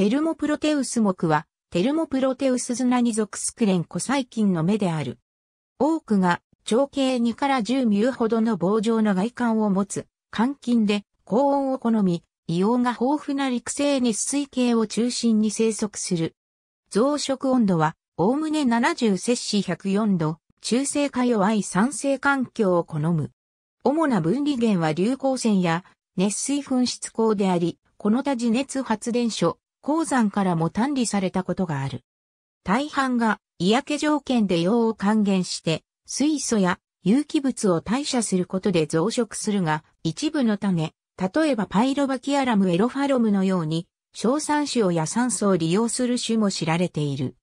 テルモプロテウス目は、テルモプロテウスナに属すクレンコ細菌の目である。多くが、長径2から10ミュほどの棒状の外観を持つ、肝菌で、高温を好み、硫黄が豊富な陸生熱水系を中心に生息する。増殖温度は、おおむね70摂氏104度、中性化弱い酸性環境を好む。主な分離源は流光線や熱水噴出口であり、この他地熱発電所、鉱山からも単理されたことがある。大半が嫌気条件で用を還元して水素や有機物を代謝することで増殖するが、一部の種、例えばパイロバキアラムエロファロムのように、硝酸塩や酸素を利用する種も知られている。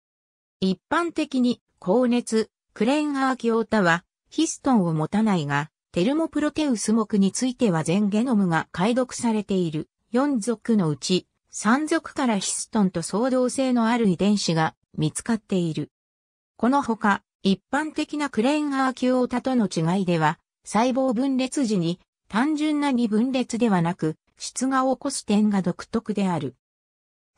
一般的に、高熱、クレーンアーキオータは、ヒストンを持たないが、テルモプロテウス目については全ゲノムが解読されている。4属のうち、山賊からヒストンと相同性のある遺伝子が見つかっている。このほか、一般的なクレンガーキオタとの違いでは、細胞分裂時に単純な二分裂ではなく、質が起こす点が独特である。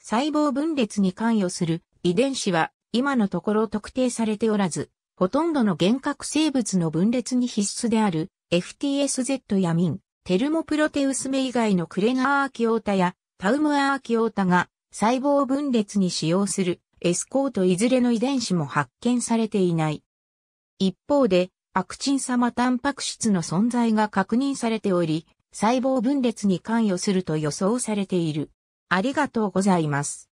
細胞分裂に関与する遺伝子は今のところ特定されておらず、ほとんどの原核生物の分裂に必須である FTSZ やミン、テルモプロテウス目以外のクレガーアキオータやタウムアーキオータが細胞分裂に使用するエスコートいずれの遺伝子も発見されていない。一方で、アクチン様タンパク質の存在が確認されており、細胞分裂に関与すると予想されている。ありがとうございます。